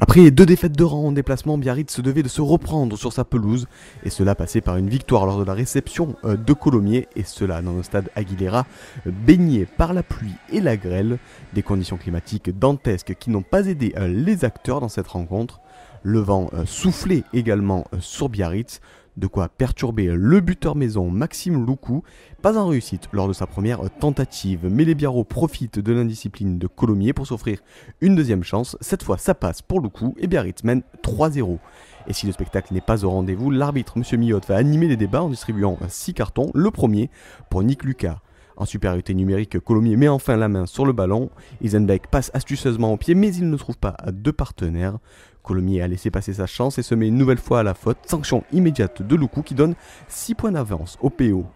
Après deux défaites de rang en déplacement, Biarritz se devait de se reprendre sur sa pelouse, et cela passait par une victoire lors de la réception euh, de Colomiers, et cela dans le stade Aguilera, euh, baigné par la pluie et la grêle, des conditions climatiques dantesques qui n'ont pas aidé euh, les acteurs dans cette rencontre. Le vent euh, soufflait également euh, sur Biarritz, de quoi perturber le buteur maison Maxime Loukou, pas en réussite lors de sa première euh, tentative, mais les Biarro profitent de l'indiscipline de Colomier pour s'offrir une deuxième chance, cette fois ça passe pour Loukou et Biarritz mène 3-0. Et si le spectacle n'est pas au rendez-vous, l'arbitre M. Millot va animer les débats en distribuant 6 cartons, le premier pour Nick Lucas. En supériorité numérique, Colomier met enfin la main sur le ballon. Isenbeck passe astucieusement au pied, mais il ne trouve pas de partenaire. Colomier a laissé passer sa chance et se met une nouvelle fois à la faute. Sanction immédiate de Loukou qui donne 6 points d'avance au PO.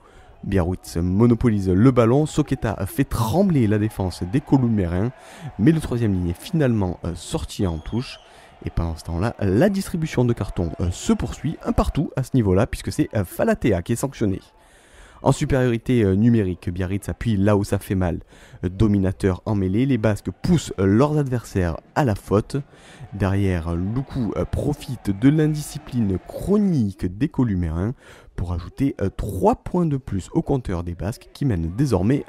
Biarritz monopolise le ballon, Soketa fait trembler la défense des Colomérins, mais le troisième ligne est finalement euh, sorti en touche. Et pendant ce temps-là, la distribution de cartons euh, se poursuit un partout à ce niveau-là, puisque c'est euh, Falatea qui est sanctionné. En supériorité euh, numérique, Biarritz appuie là où ça fait mal. Euh, dominateur en mêlée, les Basques poussent leurs adversaires à la faute. Derrière, Loukou euh, profite de l'indiscipline chronique des Columérins pour ajouter 3 points de plus au compteur des Basques qui mènent désormais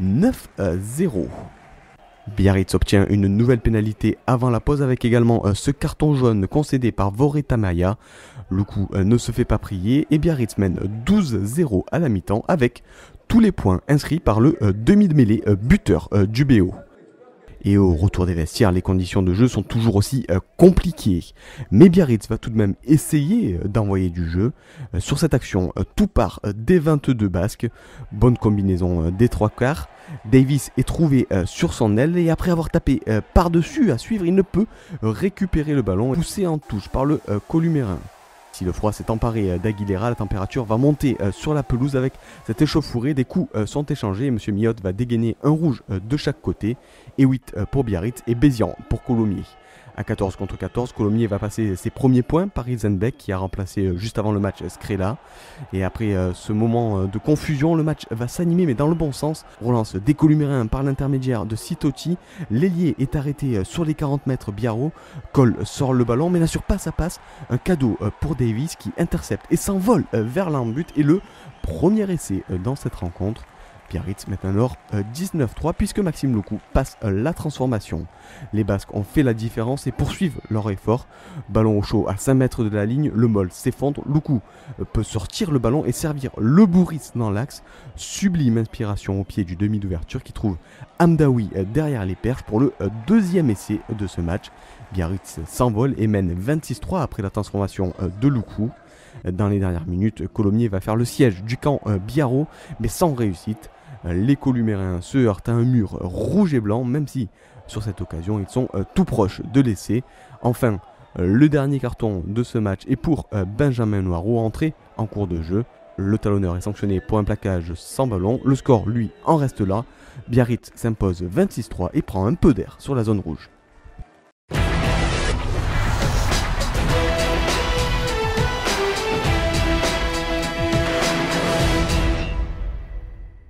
9-0. Biarritz obtient une nouvelle pénalité avant la pause avec également euh, ce carton jaune concédé par Voretamaya. Le coup euh, ne se fait pas prier et Biarritz mène 12-0 à la mi-temps avec tous les points inscrits par le euh, demi de mêlée buteur du BO. Et au retour des vestiaires, les conditions de jeu sont toujours aussi euh, compliquées. Mais Biarritz va tout de même essayer euh, d'envoyer du jeu. Euh, sur cette action, tout part des 22 basques. Bonne combinaison des trois quarts. Davis est trouvé sur son aile et après avoir tapé par-dessus à suivre, il ne peut récupérer le ballon poussé en touche par le columérin. Si le froid s'est emparé euh, d'Aguilera, la température va monter euh, sur la pelouse avec cette échauffourée. Des coups euh, sont échangés Monsieur M. Miotte va dégainer un rouge de chaque côté et 8 pour Biarritz et Bézian pour Colomier. à 14 contre 14. Colomiers va passer ses premiers points par Rizenbeck qui a remplacé juste avant le match Skrela. Et après ce moment de confusion, le match va s'animer mais dans le bon sens. Relance Columérins hein, par l'intermédiaire de Sitoti. L'ailier est arrêté sur les 40 mètres. Biarro, Cole sort le ballon mais n'assure pas sa passe. Un cadeau pour des Davis qui intercepte et s'envole euh, vers l'en but et le premier essai euh, dans cette rencontre Biarritz met un or 19-3 euh, puisque Maxime Loukou passe euh, la transformation. Les Basques ont fait la différence et poursuivent leur effort. Ballon au chaud à 5 mètres de la ligne, le Mol s'effondre, Loukou euh, peut sortir le ballon et servir le Bourris dans l'axe. Sublime inspiration au pied du demi d'ouverture qui trouve Amdawi derrière les perches pour le deuxième essai de ce match. Biarritz s'envole et mène 26-3 après la transformation de Loukou. Dans les dernières minutes, Colomier va faire le siège du camp Biarro, mais sans réussite. Euh, les Columérins se heurtent à un mur rouge et blanc, même si sur cette occasion ils sont euh, tout proches de l'essai. Enfin, euh, le dernier carton de ce match est pour Benjamin Noirot entré en cours de jeu. Le talonneur est sanctionné pour un plaquage sans ballon. Le score, lui, en reste là. Biarritz s'impose 26-3 et prend un peu d'air sur la zone rouge.